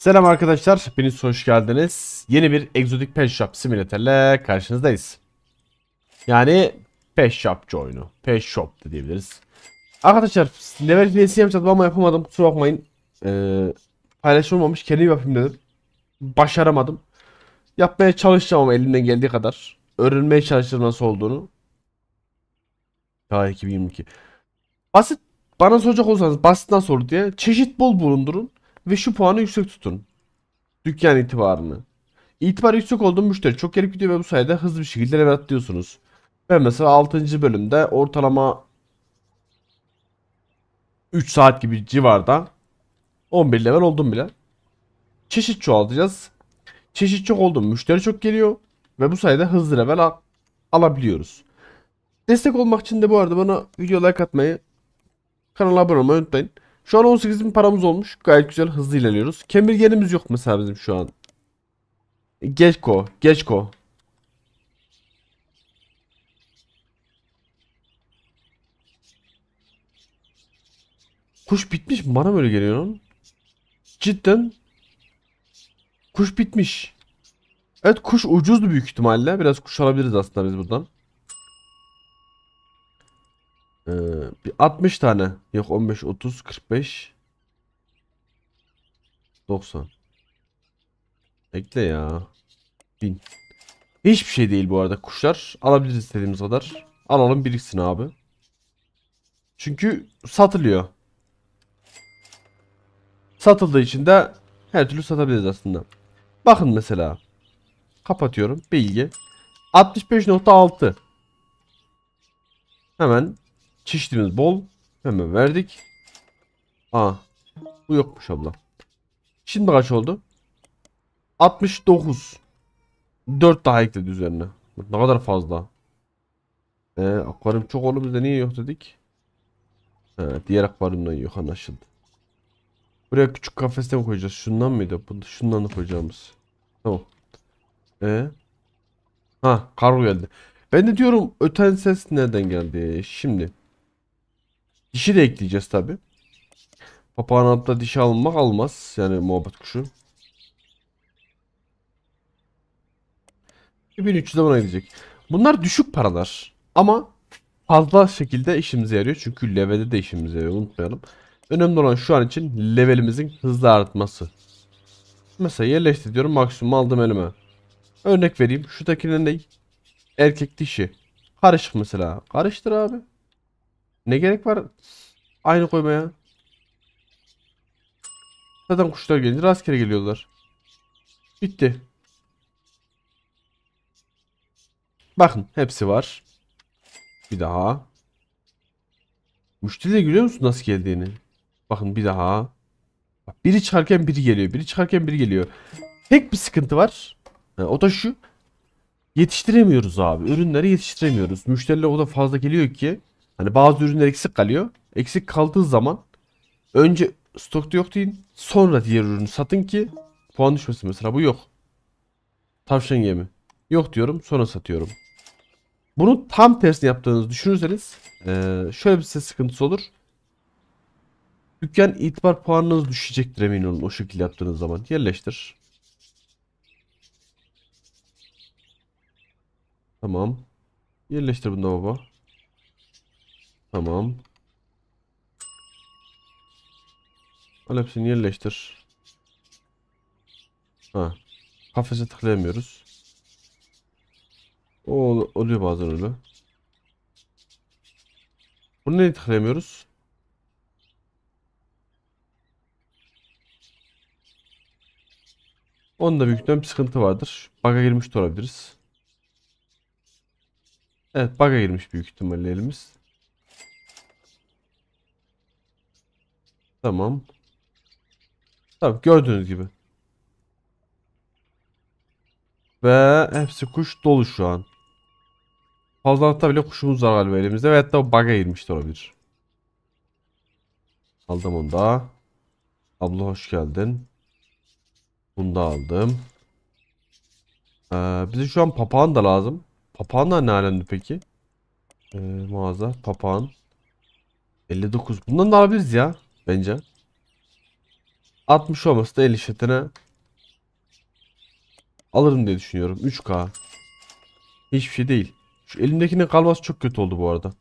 Selam arkadaşlar, hepiniz hoş geldiniz. Yeni bir Exotic Pet Shop Simulator ile karşınızdayız. Yani Pet Shopçı oyunu. Pet Shop da diyebiliriz. Arkadaşlar level finesi yapacaktım ama yapamadım. Kusura bakmayın. Ee, paylaşılmamış. Kendim yapayım dedim. Başaramadım. Yapmaya çalışacağım ama elimden geldiği kadar. Öğrenmeye çalışacağım nasıl olduğunu. Ya 2022. Basit. Bana soracak olursanız basit nasıl olur diye. Çeşit bol bulundurun. Ve şu puanı yüksek tutun. Dükkan itibarını. İtibar yüksek olduğu müşteri çok gelip gidiyor ve bu sayede hızlı bir şekilde level atlıyorsunuz. Ben mesela 6. bölümde ortalama 3 saat gibi civarda 11 level oldum bile. Çeşit çoğaltacağız. Çeşit çok oldum, müşteri çok geliyor ve bu sayede hızlı level al alabiliyoruz. Destek olmak için de bu arada bana video like atmayı, kanala abone olmayı unutmayın. Şu an 18 bin paramız olmuş. Gayet güzel hızlı ilerliyoruz. Kemirgenimiz yok mesela bizim şu an. E, Geçko. Geçko. Kuş bitmiş mi? Bana böyle geliyor lan. Cidden. Kuş bitmiş. Evet kuş ucuzdu büyük ihtimalle. Biraz kuş alabiliriz aslında biz buradan. Ee, bir 60 tane. Yok 15, 30, 45. 90. Ekle ya. 1000. Hiçbir şey değil bu arada kuşlar. Alabiliriz istediğimiz kadar. Alalım biriksin abi. Çünkü satılıyor. Satıldığı için de her türlü satabiliriz aslında. Bakın mesela. Kapatıyorum. Bilgi. 65.6 Hemen Çeşitimiz bol. Hemen verdik. Aa. Bu yokmuş abla. Şimdi kaç oldu? 69. 4 daha ekledi üzerine. Ne kadar fazla. Ee, akvaryum çok oldu bizde niye yok dedik. He, ee, diğer akvaryumdan yok anlaşıldı. Buraya küçük kafeste mi koyacağız? Şundan mıydı? Bunu şundan da koyacağımız. Tamam. Ee? Ha kargo geldi. Ben de diyorum öten ses nereden geldi? Şimdi. Dişi de ekleyeceğiz tabi. Papağan hatta dişi almak almaz. Yani muhabbet kuşu. 2300'e bana gidecek. Bunlar düşük paralar. Ama fazla şekilde işimize yarıyor. Çünkü levelde de işimize yarıyor. Unutmayalım. Önemli olan şu an için levelimizin hızlı artması. Mesela yerleştir Maksimum aldım elime. Örnek vereyim. Şu takinin ne? Erkek dişi. Karışık mesela. Karıştır abi. Ne gerek var aynı koymaya? Zaten kuşlar gelince rastgele geliyorlar. Bitti. Bakın hepsi var. Bir daha. Müşteri de görüyor musun nasıl geldiğini? Bakın bir daha. Bak, biri çıkarken biri geliyor. Biri çıkarken biri geliyor. Tek bir sıkıntı var. Yani o da şu. Yetiştiremiyoruz abi. Ürünleri yetiştiremiyoruz. Müşteriler o da fazla geliyor ki. Hani bazı ürünler eksik kalıyor. Eksik kaldığı zaman önce stokta yok deyin. Sonra diğer ürünü satın ki puan düşmesin. Mesela bu yok. Tavşan yemi. Yok diyorum sonra satıyorum. Bunu tam tersini yaptığınızı düşünürseniz şöyle bir size sıkıntısı olur. Dükkan itibar puanınız düşecektir emin olun o şekilde yaptığınız zaman. Yerleştir. Tamam. Yerleştir bunu da baba. Tamam. Al hepsini yerleştir. Ha. Kafese tıklayamıyoruz. O oluyor bazen öyle. Bunu neyi tıklayamıyoruz? Onda büyük bir sıkıntı vardır. Baga girmiş de olabiliriz. Evet baga girmiş büyük ihtimalle elimiz. Tamam. tabi gördüğünüz gibi. Ve hepsi kuş dolu şu an. Fazlalıkta bile kuşumuz var galiba elimizde. Ve hatta bug'a girmiş de olabilir. Aldım onu da. Abla hoş geldin. Bunu da aldım. Ee, bize şu an papağan da lazım. Papağan da ne alemde peki? Ee, mağaza papağan. 59. Bundan da alabiliriz ya bence. 60 olması da 50 şetine alırım diye düşünüyorum. 3K. Hiçbir şey değil. Şu elimdekinin kalması çok kötü oldu bu arada.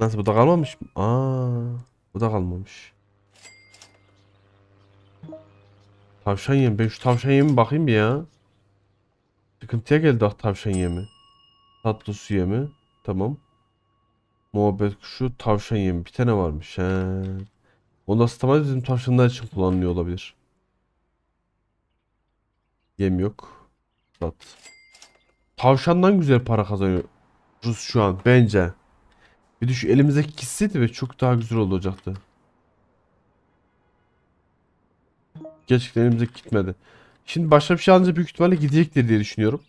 Nasıl bu da kalmamış mı? Aa, bu da kalmamış. Tavşan yemi. Ben şu tavşan yemi bakayım bir ya. Sıkıntıya geldi ah tavşan yemi. Tatlı su yemi. Tamam. Muhabbet kuşu tavşan yemi. Bir tane varmış. He. Onu da stamina tavşanlar için kullanılıyor olabilir. Yem yok. Sat. Tavşandan güzel para kazanıyoruz şu an bence. Bir düşün elimizdeki kitseydi ve çok daha güzel oldu olacaktı. Gerçekten elimize gitmedi. Şimdi başka bir şey alınca büyük ihtimalle gidecektir diye düşünüyorum.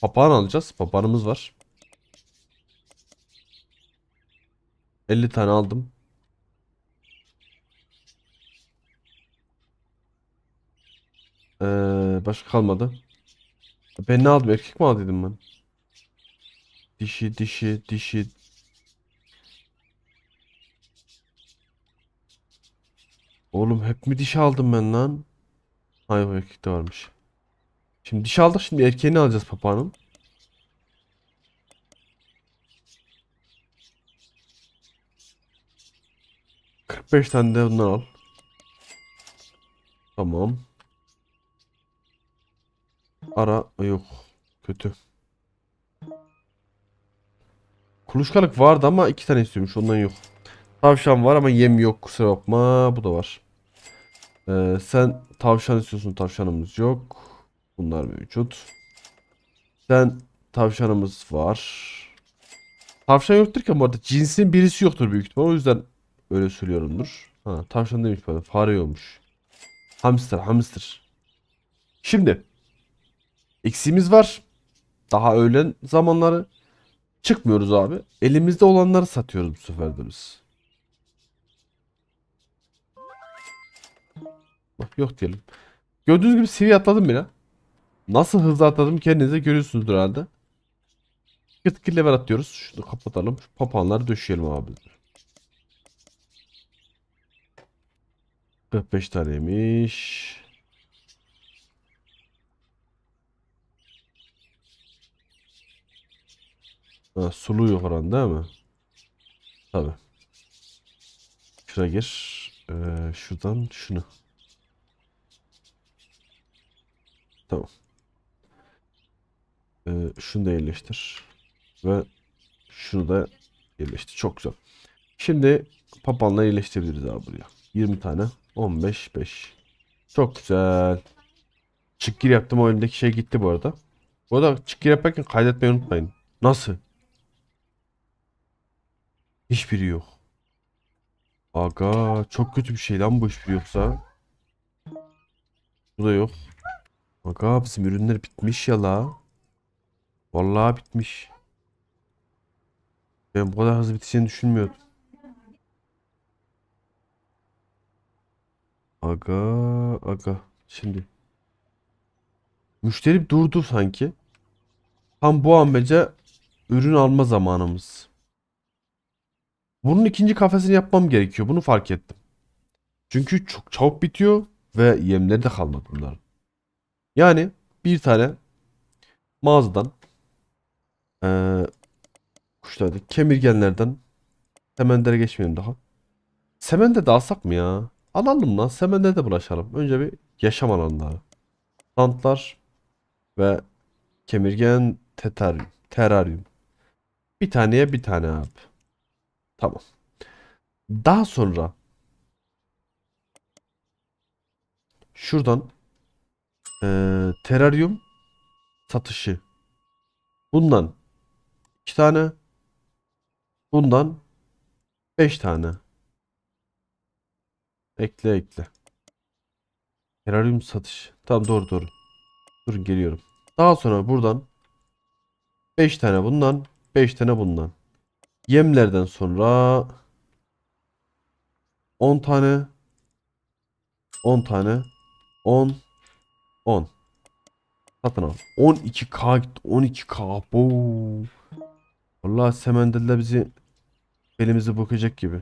Papağan alacağız. Papağanımız var. 50 tane aldım. Ee, başka kalmadı. Ben ne aldım? Erkek mi aldıydım ben? Dişi, dişi, dişi. Oğlum hep mi dişi aldım ben lan? Hayır erkek de varmış. Şimdi dişi aldık şimdi erkeğini alacağız papağanın. 45 tane de bundan al. Tamam. Ara yok. Kötü. Kuluçkalık vardı ama iki tane istiyormuş. Ondan yok. Tavşan var ama yem yok. Kusura bakma. Bu da var. Ee, sen tavşan istiyorsun. Tavşanımız yok. Bunlar mevcut. Sen tavşanımız var. Tavşan yoktur ki bu arada. Cinsin birisi yoktur büyük ihtimal. O yüzden Öyle söylüyorumdur. Ha, tavşan demiş bana. Fare olmuş. Hamster hamster. Şimdi. Eksiğimiz var. Daha öğlen zamanları. Çıkmıyoruz abi. Elimizde olanları satıyoruz bu sefer de biz. Bak yok diyelim. Gördüğünüz gibi seviye atladım bile. Nasıl hızlı atladım kendinize görüyorsunuzdur herhalde. Kıt level atıyoruz. Şunu kapatalım. Şu papağanları döşeyelim abi. 45 taneymiş. Ha, sulu yok oran değil mi? Tabi. Şuna gir. Ee, şuradan şunu. Tamam. Ee, şunu da yerleştir. Ve şunu da yerleştir. Çok güzel. Şimdi papanla yerleştirebiliriz abi buraya. 20 tane 15 5. Çok güzel. Çık gir yaptım o elimdeki şey gitti bu arada. Bu arada çık gir yaparken kaydetmeyi unutmayın. Nasıl? Hiçbiri yok. Aga çok kötü bir şey lan bu hiçbiri yoksa. Bu da yok. Aga bizim ürünler bitmiş ya la. Vallahi bitmiş. Ben bu kadar hızlı biteceğini düşünmüyordum. Aga aga. Şimdi. Müşteri durdu sanki. Tam bu amece ürün alma zamanımız. Bunun ikinci kafesini yapmam gerekiyor. Bunu fark ettim. Çünkü çok çabuk bitiyor ve yemleri de kalmadı bunların. Yani bir tane mağazadan ee, kuşlarda kemirgenlerden Semender'e geçmeyelim daha. Semende de alsak mı ya? Alalım lan. Semende de bulaşalım. Önce bir yaşam alanları. Plantlar ve kemirgen tetaryum, teraryum. Bir taneye bir tane abi. Tamam. Daha sonra şuradan e, teraryum satışı. Bundan iki tane. Bundan beş tane. Ekle ekle. Teraryum satış. Tamam doğru doğru. Dur geliyorum. Daha sonra buradan 5 tane bundan 5 tane bundan. Yemlerden sonra 10 tane 10 tane 10 10 Satın al. 12k gitti. 12k. Boğ. Vallahi semendelle bizi belimizi bokacak gibi.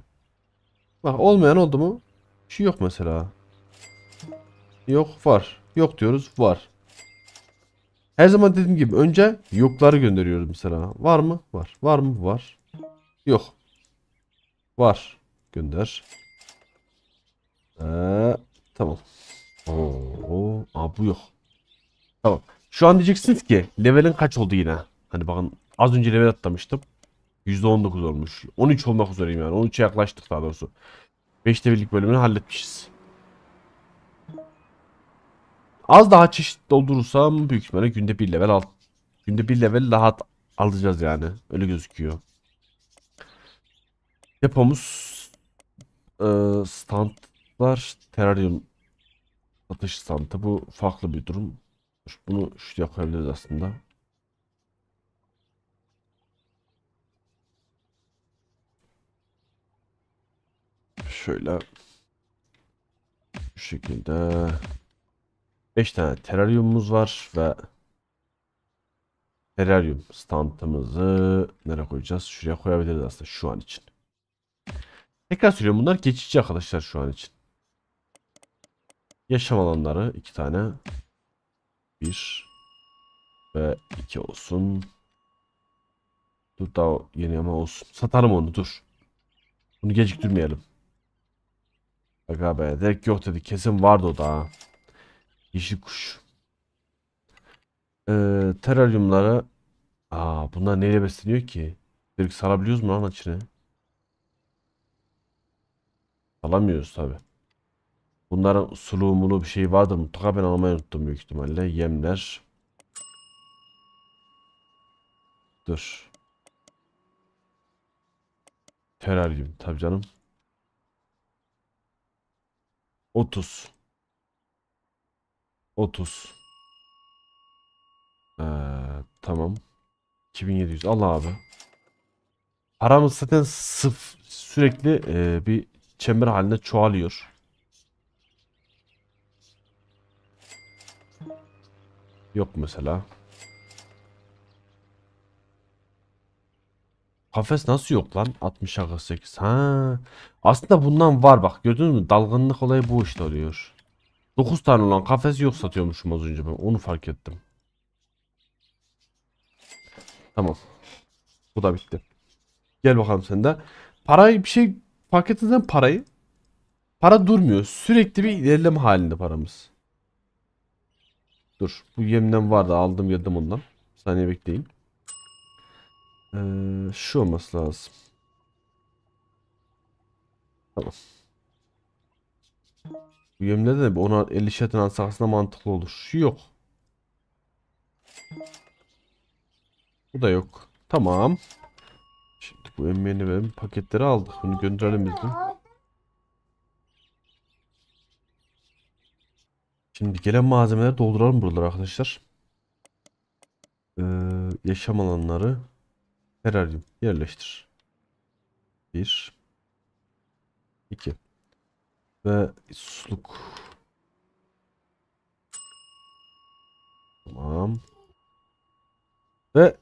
Bak olmayan oldu mu? şey yok mesela. Yok var. Yok diyoruz var. Her zaman dediğim gibi önce yokları gönderiyoruz mesela. Var mı? Var. Var mı? Var. Yok. Var. Gönder. Ee, tamam. Oo, aa, bu yok. Tamam. Şu an diyeceksiniz ki levelin kaç oldu yine? Hani bakın az önce level atlamıştım. %19 olmuş. 13 olmak üzereyim yani. 13'e yaklaştık daha doğrusu. 5 devirlik bölümünü halletmişiz. Az daha çeşit doldurursam büyük ihtimalle günde bir level al günde bir level rahat alacağız yani. Öyle gözüküyor. Depomuz e, standlar teraryum satış standı. Bu farklı bir durum. Bunu şuraya koyabiliriz aslında. şöyle bu şekilde 5 tane teraryumumuz var ve teraryum standımızı nereye koyacağız? Şuraya koyabiliriz aslında şu an için. Tekrar söylüyorum bunlar geçici arkadaşlar şu an için. Yaşam alanları iki tane. Bir. Ve iki olsun. Dur daha yeni ama olsun. Satarım onu dur. Bunu geciktirmeyelim. Bak abi direkt yok dedi. Kesin vardı o da ha. Yeşil kuş. Ee, teraryumlara Aa bunlar neyle besleniyor ki? Direkt sarabiliyoruz mu lan içine? Salamıyoruz tabi. Bunların suluğu bir şey vardır mutlaka ben almayı unuttum büyük ihtimalle. Yemler. Dur. Teraryum tabi canım. 30 30 ee, tamam 2700 al abi paramız zaten sıf sürekli e, bir çember halinde çoğalıyor yok mesela Kafes nasıl yok lan? 60'a 48. Ha. Aslında bundan var bak. Gördünüz mü? Dalgınlık olayı bu işte oluyor. 9 tane olan kafes yok satıyormuşum az önce ben. Onu fark ettim. Tamam. Bu da bitti. Gel bakalım sen de. Parayı bir şey fark ettiniz parayı? Para durmuyor. Sürekli bir ilerleme halinde paramız. Dur. Bu yemden vardı. Aldım yedim ondan. Bir saniye bekleyin. Ee, şu olması lazım. Tamam. Bu yemle de ona 50 şetin alsak mantıklı olur. Şu yok. Bu da yok. Tamam. Şimdi bu emmeğini verelim. Paketleri aldık. Bunu gönderelim biz de. Şimdi gelen malzemeleri dolduralım buraları arkadaşlar. Ee, yaşam alanları. Teraryum yerleştir. 1 2 ve suluk. Tamam. Ve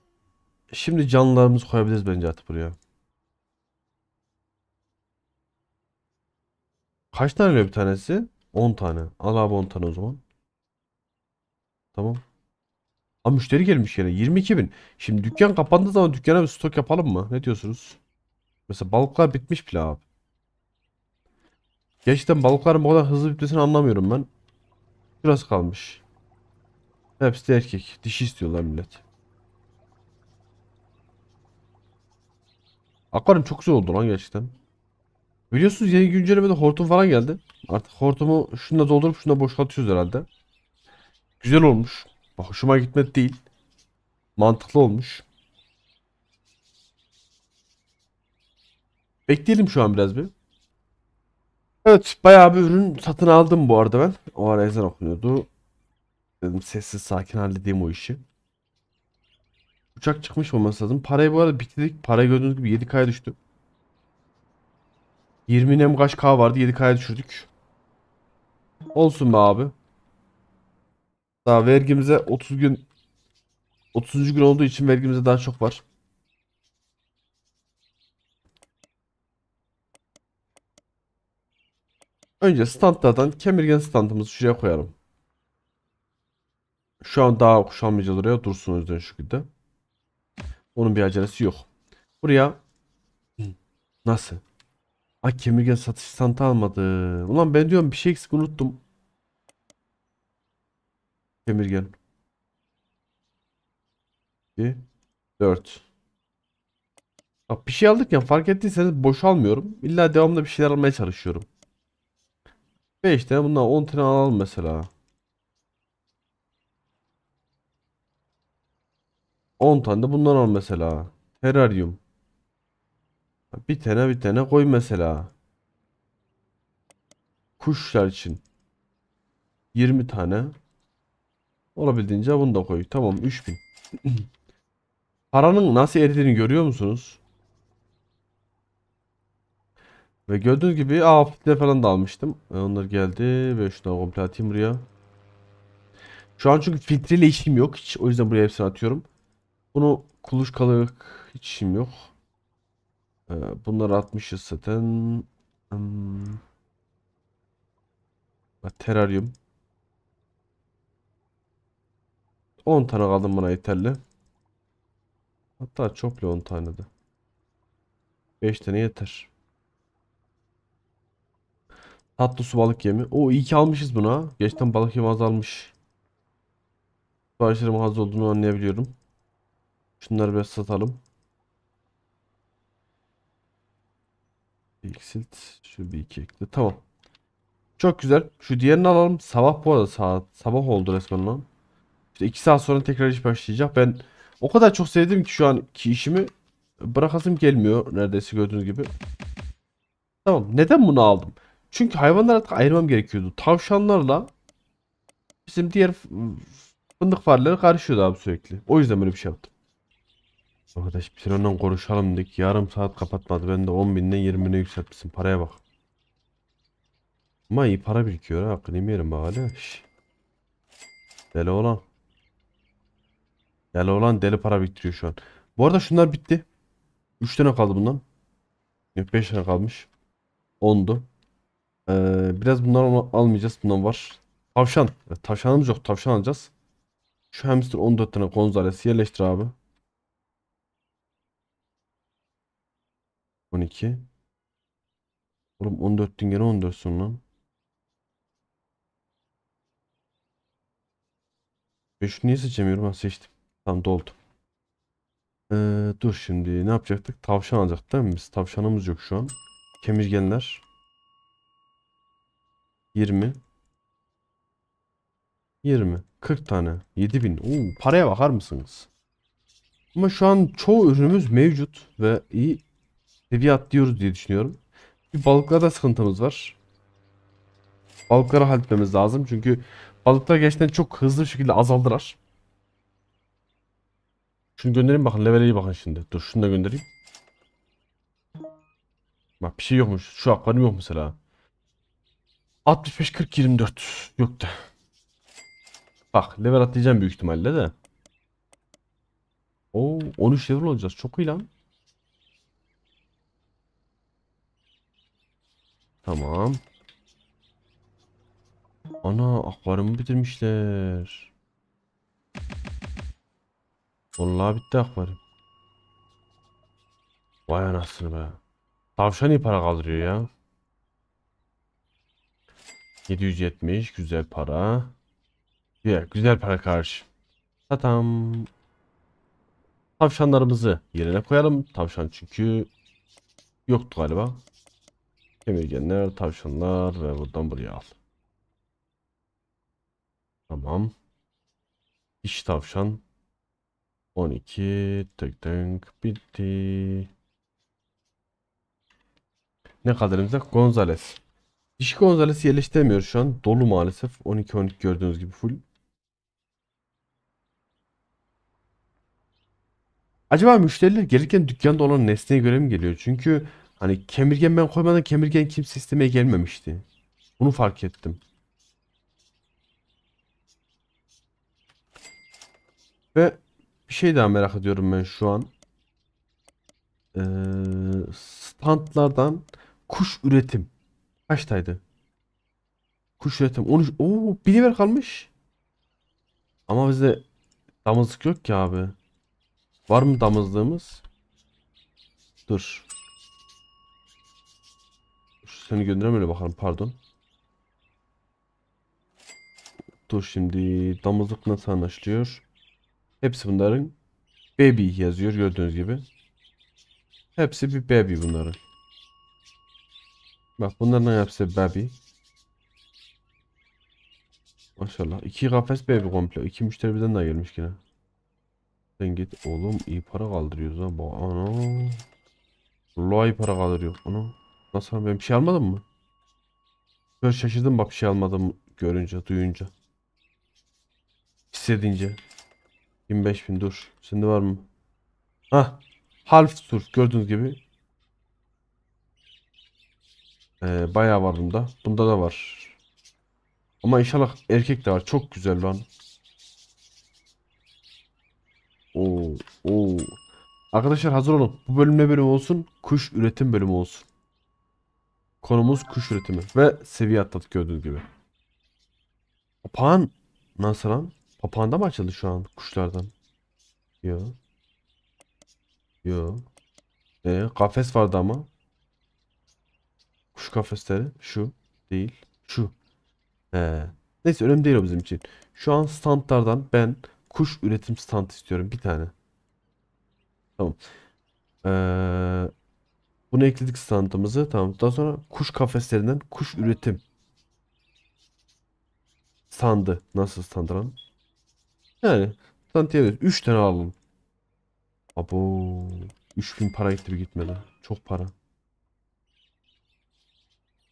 şimdi canlılarımızı koyabiliriz bence artık buraya. Kaç tane oluyor bir tanesi? 10 tane. Al abi 10 tane o zaman. Tamam. Ama müşteri gelmiş yine. 22 bin. Şimdi dükkan kapandığı zaman dükkana bir stok yapalım mı? Ne diyorsunuz? Mesela balıklar bitmiş bile abi. Gerçekten balıkların bu kadar hızlı bitmesini anlamıyorum ben. Biraz kalmış. Hepsi de erkek. Dişi istiyorlar millet. Akvaryum çok güzel oldu lan gerçekten. Biliyorsunuz yeni güncellemede hortum falan geldi. Artık hortumu şunda doldurup şunda boşaltıyoruz herhalde. Güzel olmuş. Hoşuma gitmedi değil. Mantıklı olmuş. Bekleyelim şu an biraz bir. Evet bayağı bir ürün satın aldım bu arada ben. O ara ezan okunuyordu. Dedim sessiz sakin halledeyim o işi. Uçak çıkmış olması lazım. Parayı bu arada bitirdik. Para gördüğünüz gibi 7K'ya düştü. 20 nem kaç K vardı 7K'ya düşürdük. Olsun be abi. Daha vergimize 30 gün 30. gün olduğu için vergimize daha çok var. Önce standlardan kemirgen standımızı şuraya koyalım. Şu an daha kuşanmayacağız oraya. Dursun o yüzden şu şekilde. Onun bir acelesi yok. Buraya nasıl? Ay kemirgen satış standı almadı. Ulan ben diyorum bir şey eksik unuttum. Kemirgen. 2 4 bir şey alırken fark ettiyseniz boşalmıyorum. illa devamlı bir şeyler almaya çalışıyorum. 5 tane bundan 10 tane alalım mesela. 10 tane de bundan al mesela. Terraryum. Bir tane bir tane koy mesela. Kuşlar için. 20 tane. Olabildiğince bunu da koy. Tamam 3000. Paranın nasıl eridiğini görüyor musunuz? Ve gördüğünüz gibi AFD falan da almıştım. E, onlar geldi ve şuna komple atayım buraya. Şu an çünkü filtreyle işim yok hiç. O yüzden buraya hepsini atıyorum. Bunu kuluçkalık hiç işim yok. E, bunları atmışız zaten. Hmm. Teraryum. 10 tane kaldım bana yeterli. Hatta çok bile 10 tane de. 5 tane yeter. Tatlı su balık yemi. O iyi ki almışız buna. Geçten balık yemi azalmış. Siparişlerim az olduğunu anlayabiliyorum. Şunları biraz satalım. Eksilt. Şu bir iki ekle. Tamam. Çok güzel. Şu diğerini alalım. Sabah bu arada saat. Sabah oldu resmen lan. İşte 2 saat sonra tekrar iş başlayacak. Ben o kadar çok sevdim ki şu an ki işimi bırakasım gelmiyor neredeyse gördüğünüz gibi. Tamam neden bunu aldım? Çünkü hayvanları artık ayırmam gerekiyordu. Tavşanlarla bizim diğer fındık fareleri karışıyordu abi sürekli. O yüzden böyle bir şey yaptım. Arkadaş bir ondan konuşalım dedik. Yarım saat kapatmadı. Ben de 10 binden yükseltmişim. Paraya bak. Ama iyi para birikiyor ha. Hakkını yemeyelim bak hala. Deli olan. Yani olan deli para biriktiriyor şu an. Bu arada şunlar bitti. 3 tane kaldı bundan. Yok 5 tane kalmış. 10'du. Ee, biraz bunları almayacağız. Bundan var. Tavşan. Tavşanımız yok. Tavşan alacağız. Şu hamster 14 tane Gonzales yerleştir abi. 12. Oğlum 14 gün gene 14'sün lan. Ben niye seçemiyorum? Ha seçtim. Tam doldu. Ee, dur şimdi ne yapacaktık? Tavşan alacaktık değil mi biz? Tavşanımız yok şu an. Kemirgenler. 20. 20. 40 tane. 7000. Oo, paraya bakar mısınız? Ama şu an çoğu ürünümüz mevcut ve iyi seviye atlıyoruz diye düşünüyorum. Bir balıklarda sıkıntımız var. Balıkları halletmemiz lazım çünkü balıklar gerçekten çok hızlı bir şekilde azaldılar. Şunu göndereyim bakın. Leveleyi bakın şimdi. Dur şunu da göndereyim. Bak bir şey yokmuş. Şu akvaryum yok mesela. 65 40 24 da. Bak level atlayacağım büyük ihtimalle de. Oo 13 level olacağız. Çok iyi lan. Tamam. Ana akvaryumu bitirmişler. Vallahi bitti akvaryum. Vay anasını be. Tavşan iyi para kaldırıyor ya. 770 güzel para. Güzel, güzel para karşı. Satam. Tavşanlarımızı yerine koyalım. Tavşan çünkü yoktu galiba. Kemirgenler, tavşanlar ve buradan buraya al. Tamam. İş tavşan. 12 tık tık bitti. Ne kadar elimizde? Gonzales. Dişi Gonzales yerleştiremiyoruz şu an. Dolu maalesef. 12-12 gördüğünüz gibi full. Acaba müşteriler gelirken dükkanda olan nesneye göre mi geliyor? Çünkü hani kemirgen ben koymadan kemirgen kimse istemeye gelmemişti. Bunu fark ettim. Ve bir şey daha merak ediyorum ben şu an. Ee, standlardan kuş üretim. Kaçtaydı? Kuş üretim 13. Oo, biliver kalmış. Ama bizde damızlık yok ki abi. Var mı damızlığımız? Dur. Seni öyle bakalım pardon. Dur şimdi damızlık nasıl anlaşılıyor? Hepsi bunların baby yazıyor gördüğünüz gibi. Hepsi bir baby bunların. Bak bunların hepsi baby. Maşallah. iki kafes baby komple. iki müşteri bizden daha gelmiş yine. Sen git oğlum iyi para kaldırıyoruz ha. Bak ana. Vallahi iyi para kaldırıyor. Ana. Nasıl ben bir şey almadım mı? Böyle şaşırdım bak bir şey almadım görünce, duyunca. Hissedince. 25 bin dur. Şimdi var mı? Hah. Half tur gördüğünüz gibi. Ee, bayağı var bunda. Bunda da var. Ama inşallah erkek de var. Çok güzel lan. Oo, oo. Arkadaşlar hazır olun. Bu bölüm ne bölüm olsun? Kuş üretim bölümü olsun. Konumuz kuş üretimi. Ve seviye atladık gördüğünüz gibi. Papağan nasıl lan? Papağanda mı açıldı şu an kuşlardan? Yo. Yo. E, kafes vardı ama. Kuş kafesleri. Şu. Değil. Şu. He. Neyse önemli değil o bizim için. Şu an standlardan ben kuş üretim standı istiyorum. Bir tane. Tamam. Ee, bunu ekledik standımızı. Tamam. Daha sonra kuş kafeslerinden kuş üretim. standı. Nasıl standı lan? Yani Santiago 3 tane aldım. Abo 3000 para gitti bir gitmeden. Çok para.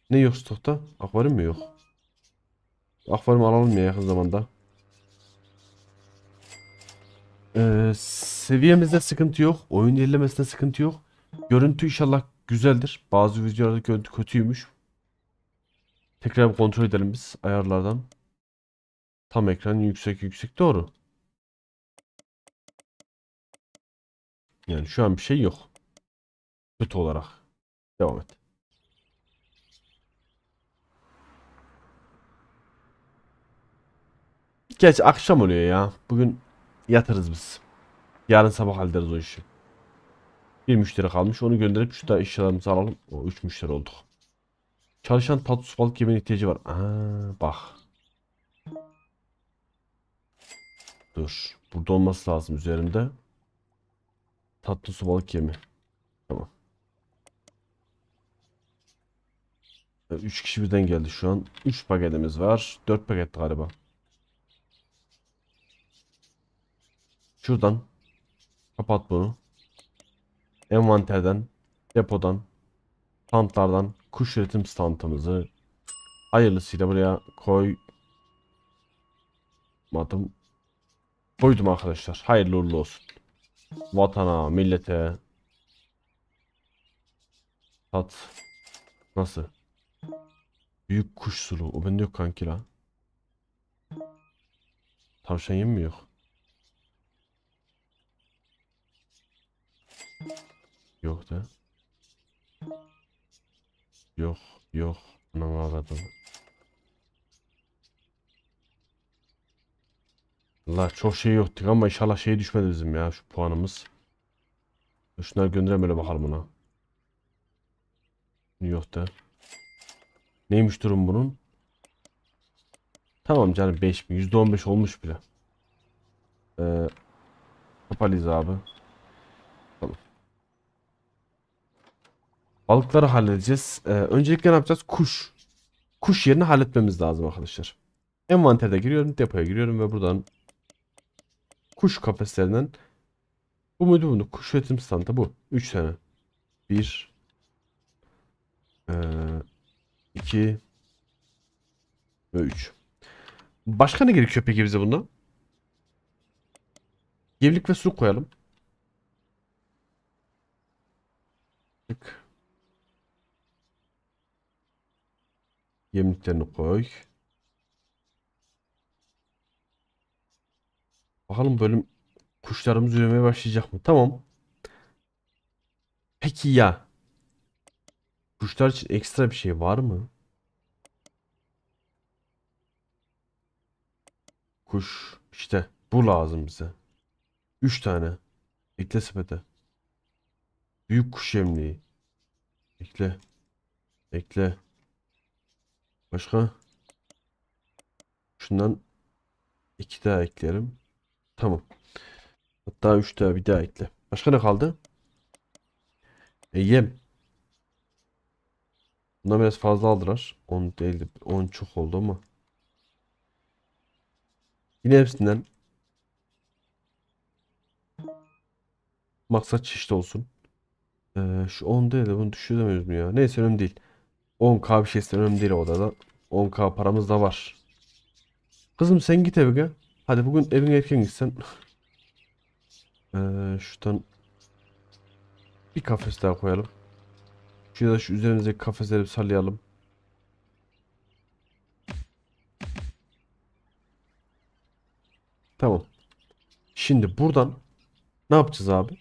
Ne yok stokta? Akvaryum mu yok? Akvaryum alalım ya yakın zamanda. Ee, seviyemizde sıkıntı yok. Oyun ilerlemesinde sıkıntı yok. Görüntü inşallah güzeldir. Bazı videolarda görüntü kötüymüş. Tekrar bir kontrol edelim biz ayarlardan. Tam ekran yüksek yüksek doğru. Yani şu an bir şey yok. Kötü olarak. Devam et. Geç akşam oluyor ya. Bugün yatarız biz. Yarın sabah hallederiz o işi. Bir müşteri kalmış. Onu gönderip şu da eşyalarımızı alalım. O 3 müşteri olduk. Çalışan patus balık yemeğine ihtiyacı var. Aa, bak. Dur. Burada olması lazım üzerinde. Tatlı su balık yemi. Tamam. Ee, üç kişi birden geldi şu an. Üç paketimiz var. Dört paket galiba. Şuradan. Kapat bunu. Envanterden. Depodan. Standlardan. Kuş üretim standımızı. Hayırlısıyla buraya koy. Madım. Koydum arkadaşlar. Hayırlı uğurlu olsun. Vatana, millete. Tat. Nasıl? Büyük kuş sulu. O bende yok kanki la. Tavşan yemi mi yok? Yok da. Yok, yok. Anam ağladım. Allah çok şey yoktuk ama inşallah şey düşmedi bizim ya şu puanımız. Şunları gönderelim öyle bakalım buna. Yok da. Neymiş durum bunun? Tamam canım 5 %15 olmuş bile. Ee, kapalıyız abi. Tamam. Balıkları halledeceğiz. Ee, öncelikle ne yapacağız? Kuş. Kuş yerini halletmemiz lazım arkadaşlar. Envanterde giriyorum, depoya giriyorum ve buradan kuş kafeslerinden bu muydu bunu? Kuş üretim standı bu. 3 tane. 1 2 ve 3. Başka ne gerekiyor peki bize bundan Yemlik ve su koyalım. Yemliklerini koy. Bakalım bölüm kuşlarımız üremeye başlayacak mı? Tamam. Peki ya. Kuşlar için ekstra bir şey var mı? Kuş. işte bu lazım bize. 3 tane. Ekle sepete. Büyük kuş yemliği. Ekle. Ekle. Başka? Şundan iki daha eklerim. Tamam. Hatta 3 daha bir daha ekle. Başka ne kaldı? E, yem. Bundan biraz fazla aldılar. 10 değildi. 10 çok oldu ama. Yine hepsinden maksat çeşit olsun. Ee, şu 10 değil de bunu düşüremiyoruz mu ya? Neyse önemli değil. 10k bir şeyse önemli değil odada. 10k paramız da var. Kızım sen git eve gel. Hadi bugün evin erken gitsen. Ee, şuradan bir kafes daha koyalım. Şurada şu üzerimizdeki kafesleri bir Tamam. Şimdi buradan ne yapacağız abi?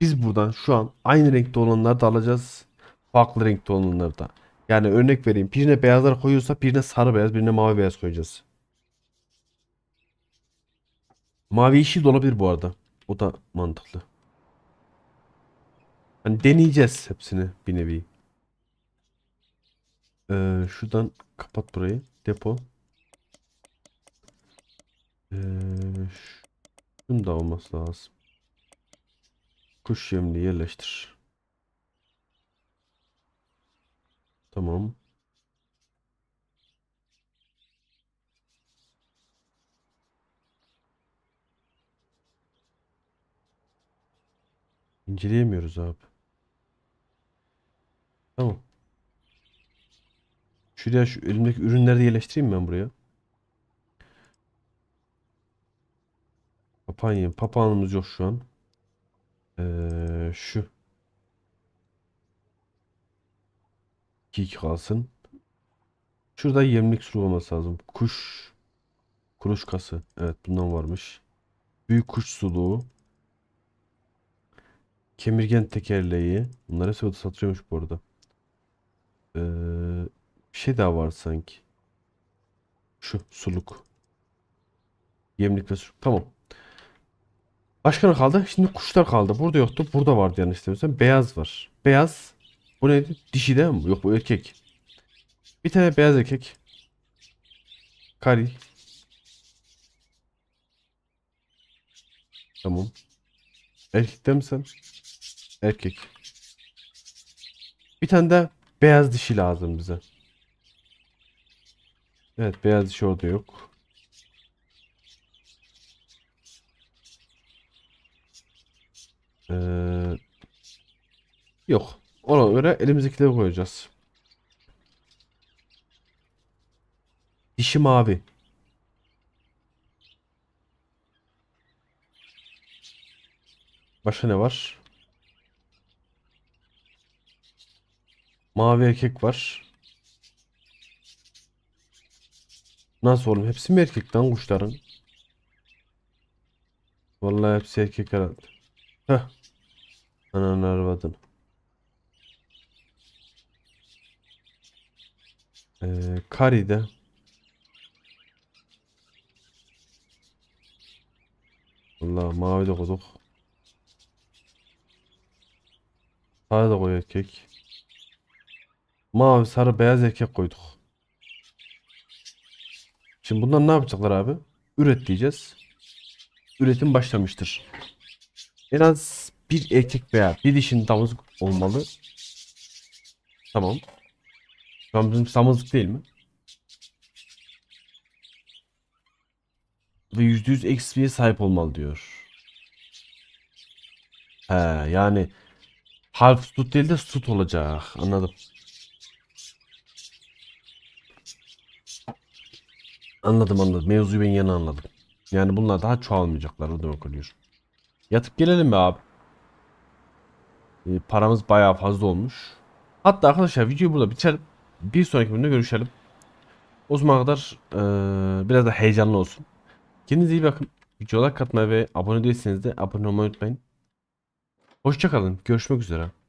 Biz buradan şu an aynı renkte olanları da alacağız. Farklı renkte olanları da. Yani örnek vereyim. Birine beyazlar koyuyorsa birine sarı beyaz, birine mavi beyaz koyacağız. Mavi yeşil de olabilir bu arada. O da mantıklı. Hani deneyeceğiz hepsini bir nevi. Ee, şuradan kapat burayı. Depo. Ee, şunun da olması lazım. Kuş yemli yerleştir. Tamam. İnceleyemiyoruz abi. Tamam. Şuraya şu elimdeki ürünleri de yerleştireyim ben buraya. Papanya, papağanımız yok şu an. Ee, şu. kik kalsın. Şurada yemlik sürü olması lazım. Kuş. kası. Evet bundan varmış. Büyük kuş suluğu. Kemirgen tekerleği. Bunlar hepsi satıyormuş bu arada. Ee, bir şey daha var sanki. Şu suluk. Yemlik ve suluk. Tamam. Başka ne kaldı? Şimdi kuşlar kaldı. Burada yoktu. Burada vardı yani istemiyorsan. Beyaz var. Beyaz. Bu neydi? Dişi değil mi? Yok bu erkek. Bir tane beyaz erkek. Kari. Tamam. Erkekten mi sen? Erkek. Bir tane de beyaz dişi lazım bize. Evet beyaz dişi orada yok. Ee, yok. Ona göre elimizdekileri koyacağız. Dişi mavi. Başka ne var? Mavi erkek var. Nasıl oğlum? Hepsi mi erkek lan kuşların? Vallahi hepsi erkek herhalde. Heh. Ananı arvadın. Ee, Kari'de. Valla mavi de koyduk. Sarı da koy erkek. Mavi, sarı, beyaz erkek koyduk. Şimdi bunlar ne yapacaklar abi? Üret diyeceğiz. Üretim başlamıştır. En az bir erkek veya bir dişin damızlık olmalı. Tamam. Şu an bizim damızlık değil mi? Ve %100 XP'ye sahip olmalı diyor. He yani half stud değil de stud olacak. Anladım. Anladım anladım. Mevzuyu ben yeni anladım. Yani bunlar daha çoğalmayacaklar. O demek oluyor. Yatıp gelelim mi abi? E, paramız bayağı fazla olmuş. Hatta arkadaşlar videoyu burada bitirelim. Bir sonraki bölümde görüşelim. O zaman kadar e, biraz da heyecanlı olsun. Kendinize iyi bakın. Videolar katmaya ve abone değilseniz de abone olmayı unutmayın. Hoşçakalın. Görüşmek üzere.